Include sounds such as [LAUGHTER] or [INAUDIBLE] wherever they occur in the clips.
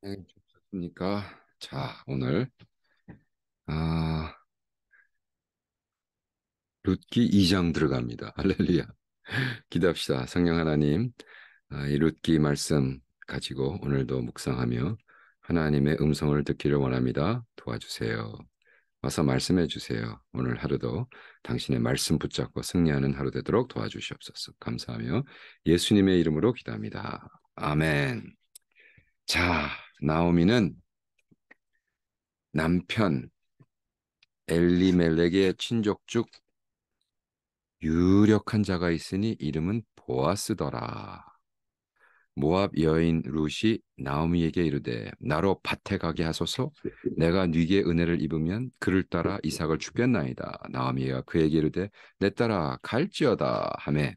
네, 좋습니까? 자, 오늘 아 룻기 2장 들어갑니다. [LAUGHS] 할렐루야. 기도합시다. 성령 하나님, 아, 이 룻기 말씀 가지고 오늘도 묵상하며 하나님의 음성을 듣기를 원합니다. 도와주세요. 와서 말씀해 주세요. 오늘 하루도 당신의 말씀 붙잡고 승리하는 하루 되도록 도와주시옵소서. 감사하며 예수님의 이름으로 기도합니다. 아멘. 자, 나오미는 남편 엘리멜렉의 친족 중 유력한 자가 있으니 이름은 보아스더라. 모압 여인 루시 나오미에게 이르되 나로 밭에 가게 하소서 내가 네게 은혜를 입으면 그를 따라 이삭을 죽겠나이다. 나오미가 그에게 이르되 내 따라 갈지어다 하매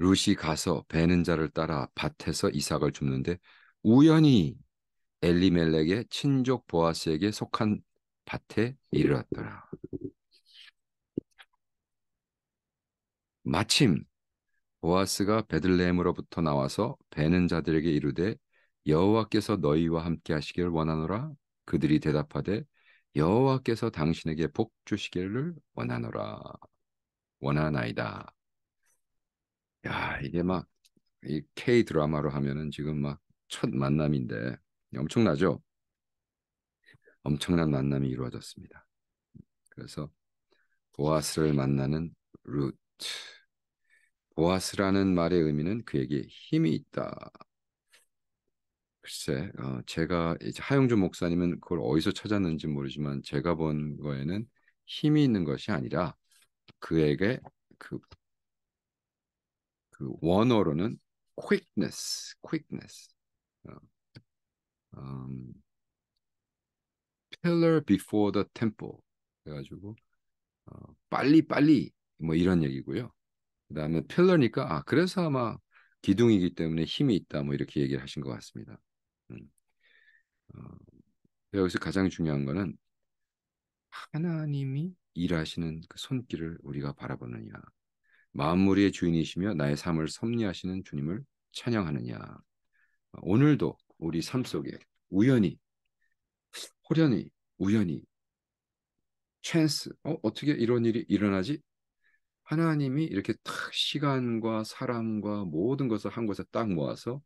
룻이 가서 베는 자를 따라 밭에서 이삭을 줍는데 우연히 엘리멜렉의 친족 보아스에게 속한 밭에 이르렀더라. 마침 보아스가 베들레헴으로부터 나와서 베는 자들에게 이르되 여호와께서 너희와 함께 하시길 원하노라 그들이 대답하되 여호와께서 당신에게 복 주시기를 원하노라 원하나이다 야 이게 막 이 K 드라마로 하면은 지금 막 첫 만남인데 엄청나죠? 엄청난 만남이 이루어졌습니다. 그래서 보아스를 만나는 루트. 보아스라는 말의 의미는 그에게 힘이 있다. 글쎄, 어, 제가 이제 하영준 목사님은 그걸 어디서 찾았는지 모르지만 제가 본 거에는 힘이 있는 것이 아니라 그에게 그그 원어로는 quickness, quickness. 어, um, pillar before the temple. 그래가지고 어, 빨리 빨리 뭐 이런 얘기고요. 그 다음에 pillar니까 아 그래서 아마 기둥이기 때문에 힘이 있다 뭐 이렇게 얘기를 하신 것 같습니다. 음. 어, 여기서 가장 중요한 거는 하나님이 일하시는 그 손길을 우리가 바라보느냐. 마무리의 주인이시며 나의 삶을 섭리하시는 주님을 찬양하느냐. 오늘도 우리 삶 속에 우연히, 호련히, 우연히, 찬스, 어, 어떻게 이런 일이 일어나지? 하나님이 이렇게 탁 시간과 사람과 모든 것을 한 곳에 딱 모아서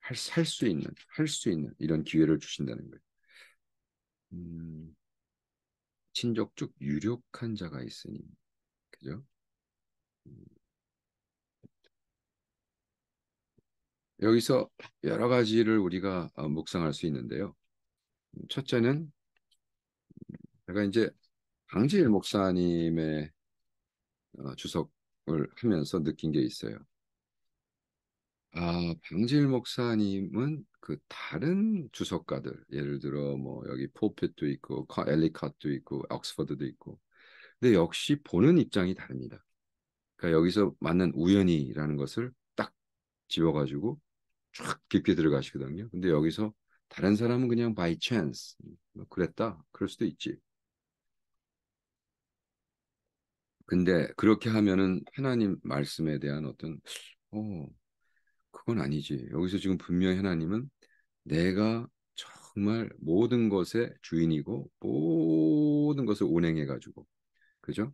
할 수 있는, 할 수 있는 이런 기회를 주신다는 거예요. 음, 친족 쭉 유력한 자가 있으니, 그죠? 여기서 여러 가지를 우리가 어, 묵상할 수 있는데요. 음, 첫째는 제가 이제 강지일 목사님의 어, 주석을 하면서 느낀 게 있어요. 아, 강지일 목사님은 그 다른 주석가들, 예를 들어 뭐 여기 포펫도 있고 엘리카도 있고 옥스퍼드도 있고, 근데 역시 보는 입장이 다릅니다. 그러니까 여기서 맞는 우연이라는 것을 딱 집어가지고 쫙 깊게 들어가시거든요. 근데 여기서 다른 사람은 그냥 by chance 뭐 그랬다 그럴 수도 있지. 근데 그렇게 하면은 하나님 말씀에 대한 어떤 어 그건 아니지. 여기서 지금 분명히 하나님은 내가 정말 모든 것의 주인이고 모든 것을 운행해 가지고 그죠?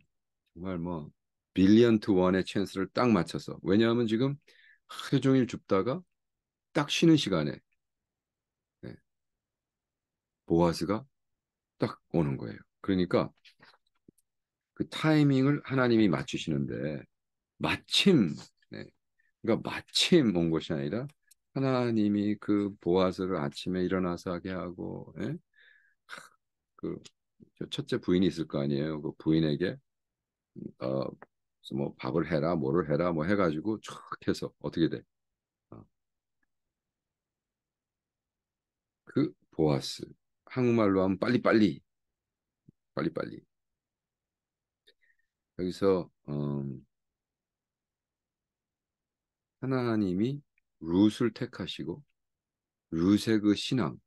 정말 뭐 빌리언 투 원의 찬스를 딱 맞춰서 왜냐하면 지금 하루 종일 줍다가 딱 쉬는 시간에 네. 보아스가 딱 오는 거예요. 그러니까 그 타이밍을 하나님이 맞추시는데 마침 네. 그러니까 마침 온 것이 아니라 하나님이 그 보아스를 아침에 일어나서 하게 하고 네? 그 첫째 부인이 있을 거 아니에요. 그 부인에게 어, 그래서 뭐 밥을 해라, 뭐를 해라, 뭐 해가지고 쭉 해서 어떻게 돼? 아. 그 보아스 한국말로 하면 빨리빨리 빨리빨리 여기서 음, 하나님이 룻을 택하시고 룻의 그 신앙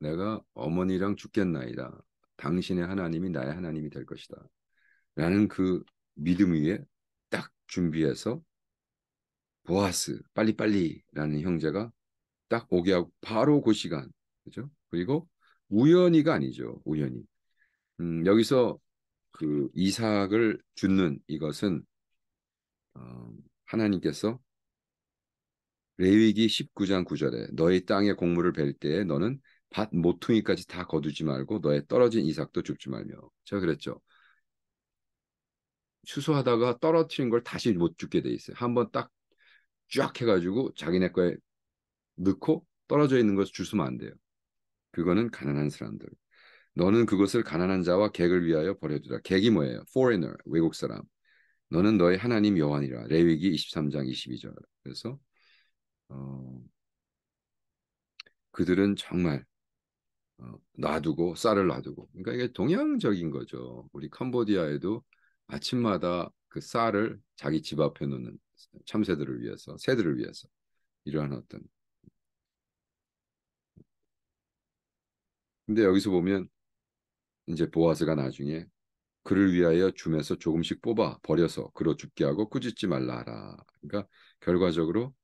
내가 어머니랑 죽겠나이다 당신의 하나님이 나의 하나님이 될 것이다 라는 그 믿음 위에 딱 준비해서 보아스 빨리빨리라는 형제가 딱 오게 하고 바로 그 시간 그죠? 그리고 우연히가 아니죠 우연히 음, 여기서 그 이삭을 주는 이것은 어, 하나님께서 레위기 19장 9절에 너의 땅에 곡물을 벨 때에 너는 밭 모퉁이까지 다 거두지 말고 너의 떨어진 이삭도 줍지 말며 제가 그랬죠 수소하다가 떨어뜨린 걸 다시 못 죽게 돼 있어요. 한 번 딱 쫙 해가지고 자기네 거에 넣고 떨어져 있는 것을 주수면 안 돼요. 그거는 가난한 사람들. 너는 그것을 가난한 자와 객을 위하여 버려두라. 객이 뭐예요? foreigner, 외국 사람. 너는 너의 하나님 여호와니라. 레위기 23장 22절. 그래서 어, 그들은 정말 어, 놔두고 쌀을 놔두고. 그러니까 이게 동양적인 거죠. 우리 캄보디아에도 아침마다 그 쌀을 자기 집 앞에 놓는 참새들을 위해서 새들을 위해서 이러한 어떤 근데 여기서 보면 이제 보아스가 나중에 그를 위하여 줌에서 조금씩 뽑아 버려서 그로 죽게 하고 꾸짖지 말라 하라. 그러니까 결과적으로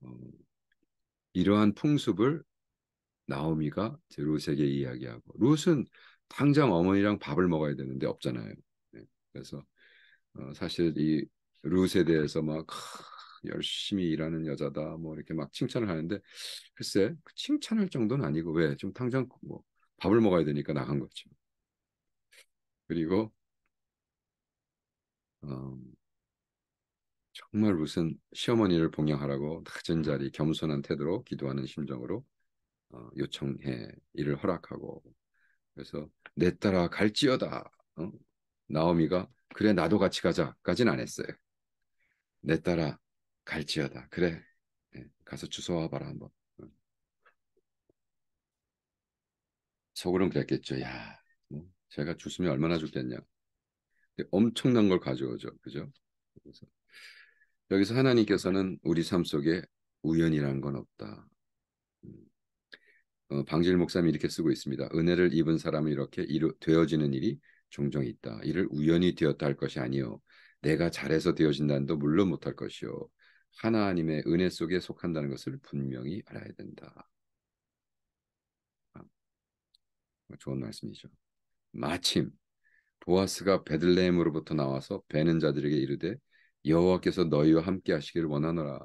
어, 이러한 풍습을 나오미가 제 룻에게 이야기하고 루스는 당장 어머니랑 밥을 먹어야 되는데 없잖아요. 그래서 어, 사실 이 루스에 대해서 막 열심히 일하는 여자다 뭐 이렇게 막 칭찬을 하는데 글쎄 그 칭찬할 정도는 아니고 왜 좀 당장 뭐 밥을 먹어야 되니까 나간 거죠. 그리고 어, 정말 무슨 시어머니를 봉양하라고 낮은 자리 겸손한 태도로 기도하는 심정으로 어, 요청해 이를 허락하고 그래서 내 따라 갈지어다 어? 나오미가 그래 나도 같이 가자까진 안 했어요. 내 딸아 갈지어다. 그래 네, 가서 주소 와봐라 한번. 속으로는 그랬겠죠. 야, 뭐, 제가 줬으면 얼마나 줬겠냐. 엄청난 걸 가져오죠. 그죠? 그래서 여기서 하나님께서는 우리 삶 속에 우연이란 건 없다. 음. 어, 방질 목사님이 이렇게 쓰고 있습니다. 은혜를 입은 사람은 이렇게 이루, 되어지는 일이 종종 있다. 이를 우연히 되었다 할 것이 아니요 내가 잘해서 되어진다는도 물론 못할 것이요 하나님의 은혜 속에 속한다는 것을 분명히 알아야 된다. 아, 좋은 말씀이죠. 마침 보아스가 베들레헴으로부터 나와서 베는 자들에게 이르되 여호와께서 너희와 함께 하시기를 원하노라.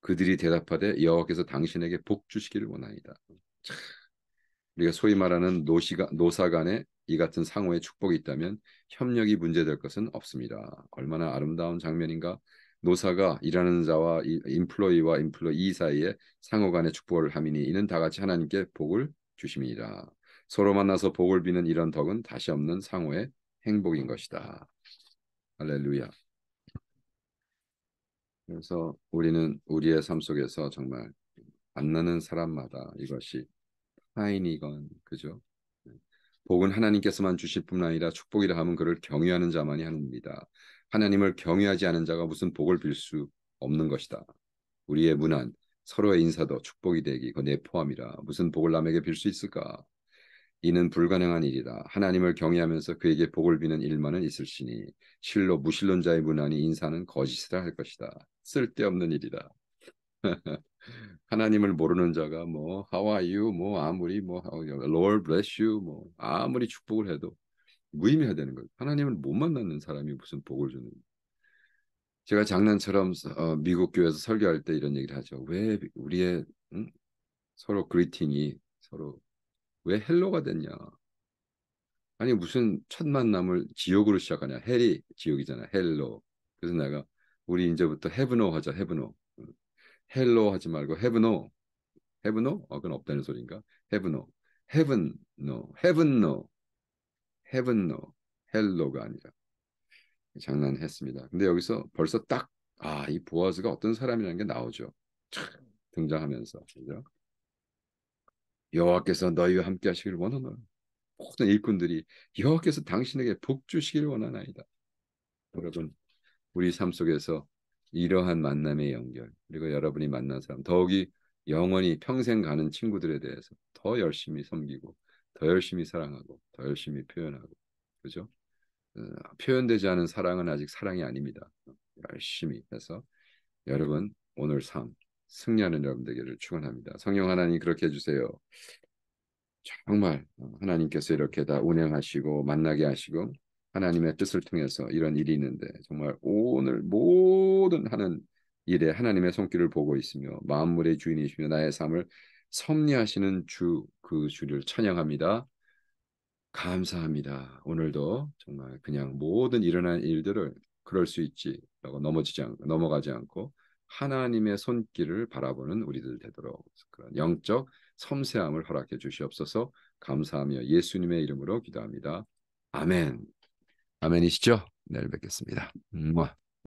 그들이 대답하되 여호와께서 당신에게 복 주시기를 원하이다. 참, 우리가 소위 말하는 노시가, 노사간의 이 같은 상호의 축복이 있다면 협력이 문제될 것은 없습니다. 얼마나 아름다운 장면인가? 노사가 일하는 자와 인플로이와 인플로이 사이에 상호 간의 축복을 함이니 이는 다 같이 하나님께 복을 주심이라. 서로 만나서 복을 비는 이런 덕은 다시 없는 상호의 행복인 것이다. 할렐루야. 그래서 우리는 우리의 삶 속에서 정말 만나는 사람마다 이것이 타인이건 그죠? 복은 하나님께서만 주실 뿐 아니라 축복이라 함은 그를 경외하는 자만이 하는느니다 하나님을 경외하지 않은 자가 무슨 복을 빌 수 없는 것이다. 우리의 문안, 서로의 인사도 축복이 되기 그 내 포함이라 무슨 복을 남에게 빌 수 있을까? 이는 불가능한 일이다. 하나님을 경외하면서 그에게 복을 비는 일만은 있을시니 실로 무신론자의 문안이 인사는 거짓이라 할 것이다. 쓸데없는 일이다. [LAUGHS] 하나님을 모르는 자가 뭐 How are you? 뭐 아무리 뭐 어, Lord bless you 뭐 아무리 축복을 해도 무의미해 되는 거예요. 하나님을 못 만나는 사람이 무슨 복을 주는 거 제가 장난처럼 어, 미국 교회에서 설교할 때 이런 얘기를 하죠. 왜 우리의 응? 서로 그리팅이 서로 왜 헬로가 됐냐? 아니 무슨 첫 만남을 지옥으로 시작하냐? 헬이 지옥이잖아. 헬로. 그래서 내가 우리 이제부터 헤브노 하자. 헤브노. 헬로 하지 말고 헤브노 헤브노 어 그건 없다는 소리인가 헤브노 헤븐노 헤븐노 헤븐노 헬로가 아니라 장난했습니다. 근데 여기서 벌써 딱 아 이 보아즈가 어떤 사람이라는 게 나오죠. 등장하면서 그죠? 여호와께서 너희와 함께 하시길 원하노라. 모든 일꾼들이 여호와께서 당신에게 복주시길 원하나이다. 여러분 우리 삶 속에서 이러한 만남의 연결 그리고 여러분이 만난 사람 더욱이 영원히 평생 가는 친구들에 대해서 더 열심히 섬기고 더 열심히 사랑하고 더 열심히 표현하고 그죠? 어, 표현되지 않은 사랑은 아직 사랑이 아닙니다. 열심히 해서 여러분 오늘 삶 승리하는 여러분들에게를 축원합니다. 성령 하나님 그렇게 해주세요. 정말 어, 하나님께서 이렇게 다 운행하시고 만나게 하시고 하나님의 뜻을 통해서 이런 일이 있는데 정말 오늘 모든 하는 일에 하나님의 손길을 보고 있으며 만물의 주인이시며 나의 삶을 섭리하시는 주 그 주를 찬양합니다. 감사합니다. 오늘도 정말 그냥 모든 일어난 일들을 그럴 수 있지라고 넘어지지 않, 넘어가지 않고 하나님의 손길을 바라보는 우리들 되도록 그런 영적 섬세함을 허락해 주시옵소서. 감사하며 예수님의 이름으로 기도합니다. 아멘. 아멘이시죠? 내일 뵙겠습니다. 음. 뭐.